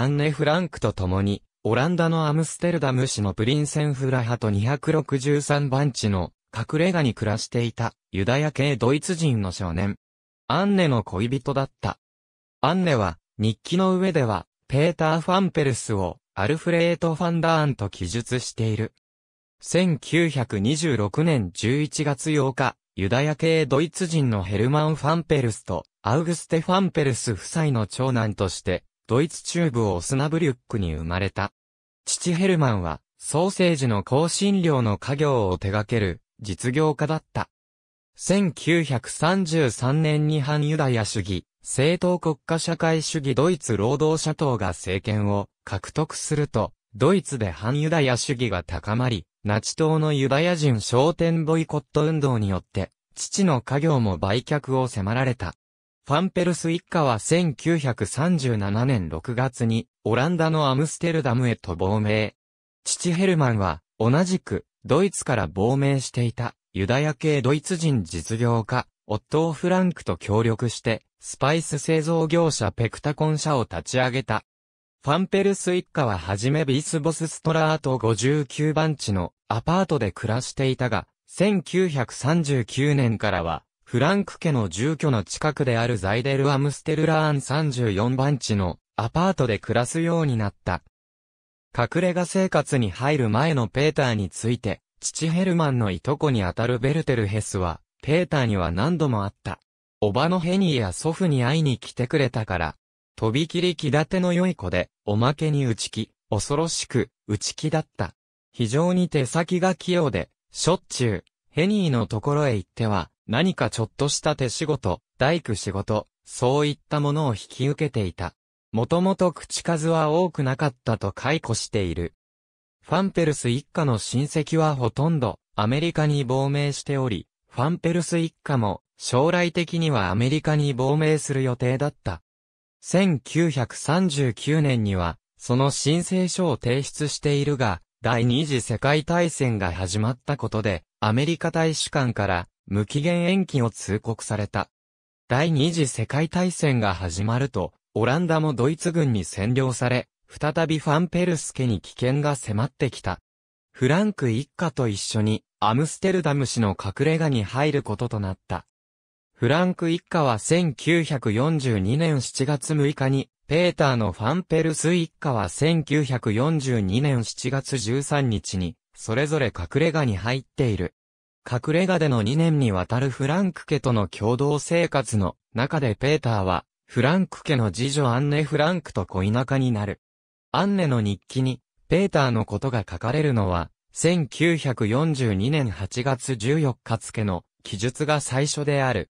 アンネ・フランクと共に、オランダのアムステルダム市のプリンセンフラハと263番地の隠れ家に暮らしていたユダヤ系ドイツ人の少年。アンネの恋人だった。アンネは日記の上ではペーター・ファンペルスをアルフレート・ファンダーンと記述している。1926年11月8日、ユダヤ系ドイツ人のヘルマン・ファンペルスとアウグステ・ファンペルス夫妻の長男としてドイツ中部オスナブリュックに生まれた。父ヘルマンは、ソーセージの香辛料の家業を手掛ける、実業家だった。1933年に反ユダヤ主義、政党国家社会主義ドイツ労働者党が政権を獲得すると、ドイツで反ユダヤ主義が高まり、ナチ党のユダヤ人商店ボイコット運動によって、父の家業も売却を迫られた。ファンペルス一家は1937年6月にオランダのアムステルダムへと亡命。父ヘルマンは同じくドイツから亡命していたユダヤ系ドイツ人実業家オットー・フランクと協力してスパイス製造業者ペクタコン社を立ち上げた。ファンペルス一家ははじめビースボスストラート59番地のアパートで暮らしていたが、1939年からはフランク家の住居の近くであるザイデル・アムステルラーン34番地のアパートで暮らすようになった。隠れ家生活に入る前のペーターについて、父ヘルマンのいとこにあたるベルテルヘスは、ペーターには何度も会った。おばのヘニーや祖父に会いに来てくれたから、とびきり気立ての良い子で、おまけに打ち気、恐ろしく、打ち気だった。非常に手先が器用で、しょっちゅう、ヘニーのところへ行っては、何かちょっとした手仕事、大工仕事、そういったものを引き受けていた。もともと口数は多くなかったと解雇している。ファンペルス一家の親戚はほとんどアメリカに亡命しており、ファンペルス一家も将来的にはアメリカに亡命する予定だった。1939年には、その申請書を提出しているが、第二次世界大戦が始まったことで、アメリカ大使館から無期限延期を通告された。第二次世界大戦が始まると、オランダもドイツ軍に占領され、再びファンペルス家に危険が迫ってきた。フランク一家と一緒にアムステルダム市の隠れ家に入ることとなった。フランク一家は1942年7月6日に、ペーターのファンペルス一家は1942年7月13日に、それぞれ隠れ家に入っている。隠れ家での2年にわたるフランク家との共同生活の中でペーターは、フランク家の次女アンネ・フランクと恋仲になる。アンネの日記に、ペーターのことが書かれるのは、1942年8月14日付の記述が最初である。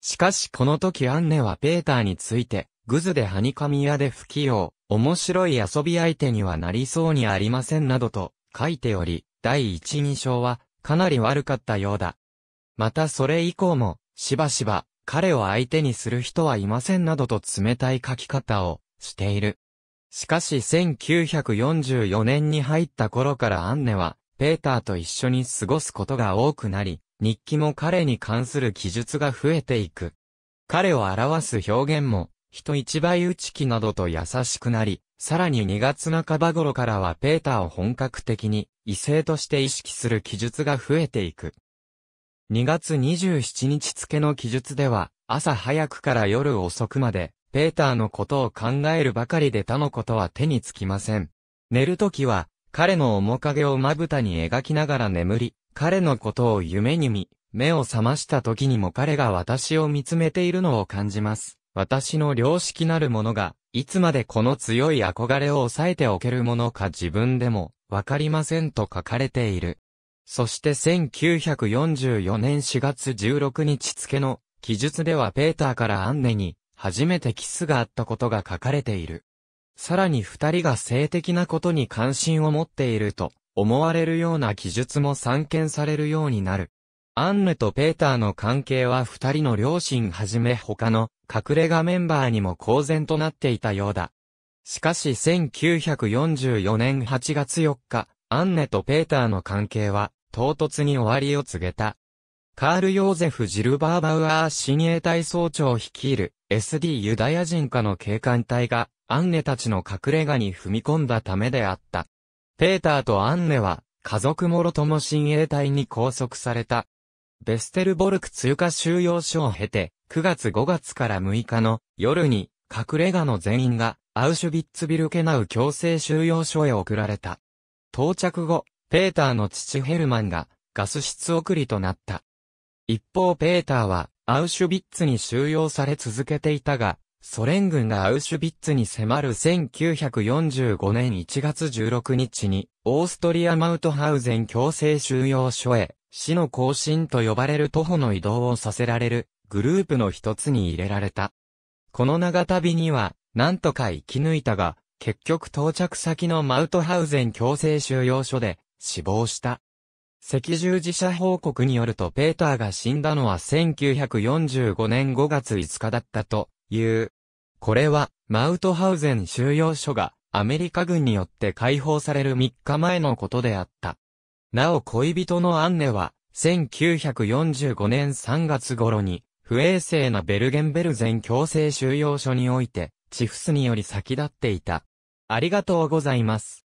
しかしこの時アンネはペーターについて、グズではにかみ屋で不器用、面白い遊び相手にはなりそうにありませんなどと書いており、第一印象はかなり悪かったようだ。またそれ以降も、しばしば、彼を相手にする人はいませんなどと冷たい書き方をしている。しかし1944年に入った頃からアンネは、ペーターと一緒に過ごすことが多くなり、日記も彼に関する記述が増えていく。彼を表す表現も、人一倍打ち気などと優しくなり、さらに2月半ば頃からはペーターを本格的に異性として意識する記述が増えていく。2月27日付の記述では、朝早くから夜遅くまで、ペーターのことを考えるばかりで他のことは手につきません。寝るときは、彼の面影をまぶたに描きながら眠り、彼のことを夢に見、目を覚ました時にも彼が私を見つめているのを感じます。私の良識なるものが、いつまでこの強い憧れを抑えておけるものか自分でも、わかりませんと書かれている。そして1944年4月16日付の記述ではペーターからアンネに初めてキスがあったことが書かれている。さらに二人が性的なことに関心を持っていると思われるような記述も散見されるようになる。アンヌとペーターの関係は二人の両親はじめ他の隠れ家メンバーにも公然となっていたようだ。しかし1944年8月4日、アンネとペーターの関係は唐突に終わりを告げた。カール・ヨーゼフ・ジルバー・バウアー親衛隊総長を率いる SD ユダヤ人化の警官隊がアンネたちの隠れ家に踏み込んだためであった。ペーターとアンネは家族もろとも親衛隊に拘束された。ベステルボルク通過収容所を経て、9月5月から6日の夜に、隠れ家の全員が、アウシュビッツビルケナウ強制収容所へ送られた。到着後、ペーターの父ヘルマンが、ガス室送りとなった。一方ペーターは、アウシュビッツに収容され続けていたが、ソ連軍がアウシュビッツに迫る1945年1月16日に、オーストリアマウトハウゼン強制収容所へ死の行進と呼ばれる徒歩の移動をさせられるグループの一つに入れられた。この長旅には、なんとか生き抜いたが、結局到着先のマウトハウゼン強制収容所で死亡した。赤十字社報告によるとペーターが死んだのは1945年5月5日だったという。これはマウトハウゼン収容所がアメリカ軍によって解放される3日前のことであった。なお恋人のアンネは、1945年3月頃に、不衛生なベルゲンベルゼン強制収容所において、チフスにより先立っていた。ありがとうございます。